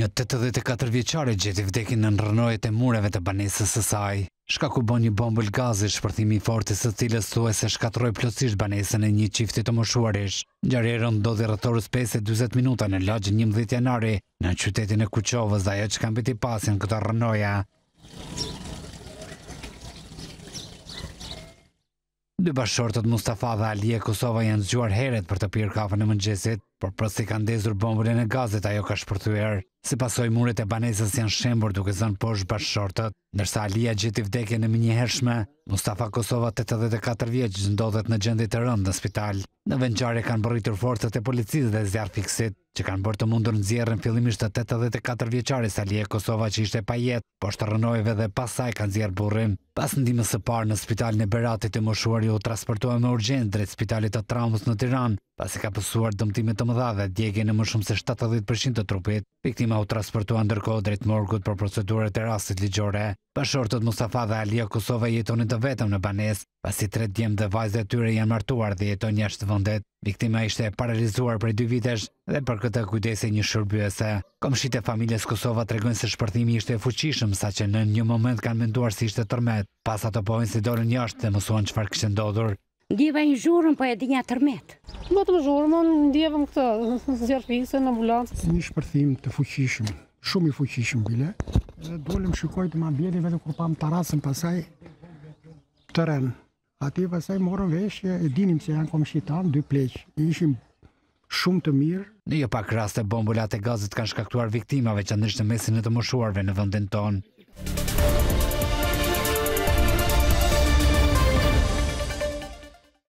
Një 84 vjeqare gjeti vdekin në nërënojët e mureve të banesës sësaj. Shka ku bo një bombë lëgazi shpërthimi fortis të cilës të e se shkatroj plësish banesën e një qiftit të moshuarish. Gjarërën do dhe rëtorës pese 20 minuta në lagjë një mdhët janari në qytetin e Kuqovës dhe ajo që kam piti pasin këta rënoja. Dë bashortët Mustafa dhe e Kosova janë zgjuar heret për të pyrë kafën e mëngjesit por për si kanë dezur bombële e gazet ajo ka shpërtuar, si pasoj muret e banesës janë shembor duke zënë poshë bashkëshortët, nërsa Alia gjithi vdekje në minje hershme, Mustafa Kosova 84 vjeqë zëndodhet në gjendit të rëndë në spital. Në vendqare kanë bërritur forcët e policisë dhe zjarë fiksit, që kanë bërë të mundur në zjerën fillimisht të 84 vjeqare sa Alia Kosova që ishte pa jetë, po shtë rënojve dhe pasaj kanë zjerë burim. Pas në dimës parë në spital në beratit e moshuar ju transportuar me drejt spitalit të traumës në Tiran, pasi ka pësuar dëmtimet të mëdha dhe djegje në më shumë se 70% të trupit, viktima u transportua ndërkohë drejt morgut për procedurët e rastit ligjore. Pashortët Mustafa dhe Alia Kosova jetonin të vetëm në banes, pasi tre djemë dhe vajzë të tyre janë martuar dhe jeton jashtë vëndet. Viktima ishte paralizuar për dy vitesh dhe për këtë kujdesi një shërbjuese. Komshit e familjes Kosova të regojnë se shpërthimi ishte e fuqishëm, sa që në një moment kanë menduar si ishte tërmet. Pas ato pojnë si dorën jashtë dhe mësuan qëfar kështë ndodhur. Ndjeva i zhurën, po e dinja tërmet. Më të më zhurë, më në ndjevëm këtë zjarëfise në ambulantë. një shpërthim të fuqishëm, shumë i fuqishëm bile. Dullim shukoj të më bjeri vetë kur pa më tarasën pasaj të renë. Ati pasaj morën veshë, e dinim se janë kom shqitanë, dy pleqë. Ishim shumë të mirë. Në jo pak raste, bombullat e gazit kanë shkaktuar viktimave që ndështë në mesin e të moshuarve në vëndin tonë.